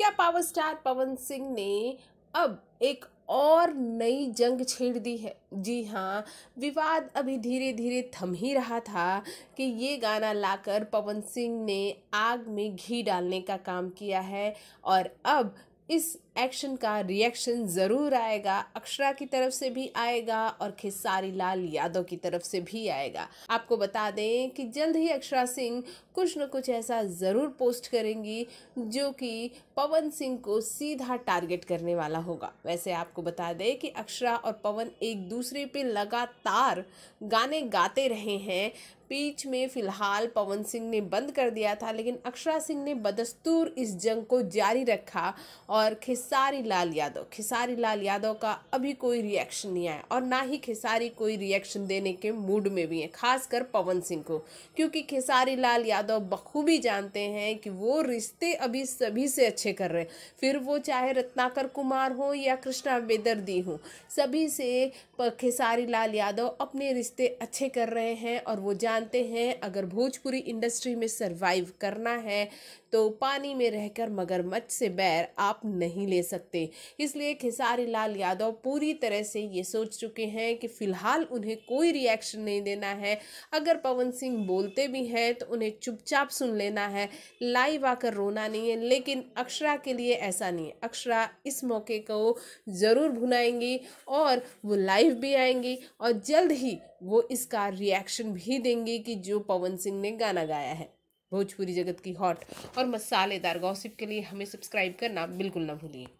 क्या power star पवन सिंह ने अब एक और नई जंग छेड़ दी है जी हाँ विवाद अभी धीरे धीरे थम ही रहा था कि ये गाना लाकर पवन सिंह ने आग में घी डालने का काम किया है और अब इस एक्शन का रिएक्शन ज़रूर आएगा अक्षरा की तरफ से भी आएगा और खेसारी लाल यादव की तरफ से भी आएगा आपको बता दें कि जल्द ही अक्षरा सिंह कुछ न कुछ ऐसा ज़रूर पोस्ट करेंगी जो कि पवन सिंह को सीधा टारगेट करने वाला होगा वैसे आपको बता दें कि अक्षरा और पवन एक दूसरे पे लगातार गाने गाते रहे हैं बीच में फिलहाल पवन सिंह ने बंद कर दिया था लेकिन अक्षरा सिंह ने बदस्तूर इस जंग को जारी रखा और खेसारी लाल यादव खेसारी लाल यादव का अभी कोई रिएक्शन नहीं आया और ना ही खेसारी कोई रिएक्शन देने के मूड में भी है खासकर पवन सिंह को क्योंकि खेसारी लाल यादव बखूबी जानते हैं कि वो रिश्ते अभी सभी से अच्छे कर रहे हैं फिर वो चाहे रत्नाकर कुमार हो या कृष्णा बेदर्दी हो सभी से खेसारी लाल यादव अपने रिश्ते अच्छे कर रहे हैं और वो जान जानते हैं अगर भोजपुरी इंडस्ट्री में सरवाइव करना है तो पानी में रहकर मगरमच्छ से बैर आप नहीं ले सकते इसलिए खेसारी लाल यादव पूरी तरह से ये सोच चुके हैं कि फ़िलहाल उन्हें कोई रिएक्शन नहीं देना है अगर पवन सिंह बोलते भी हैं तो उन्हें चुपचाप सुन लेना है लाइव आकर रोना नहीं है लेकिन अक्षरा के लिए ऐसा नहीं है अक्षरा इस मौके को ज़रूर भुनाएंगी और वो लाइव भी आएंगी और जल्द ही वो इसका रिएक्शन भी देंगी पाएंगे कि जो पवन सिंह ने गाना गाया है भोजपुरी जगत की हॉट और मसालेदार गॉसिप के लिए हमें सब्सक्राइब करना बिल्कुल ना भूलिए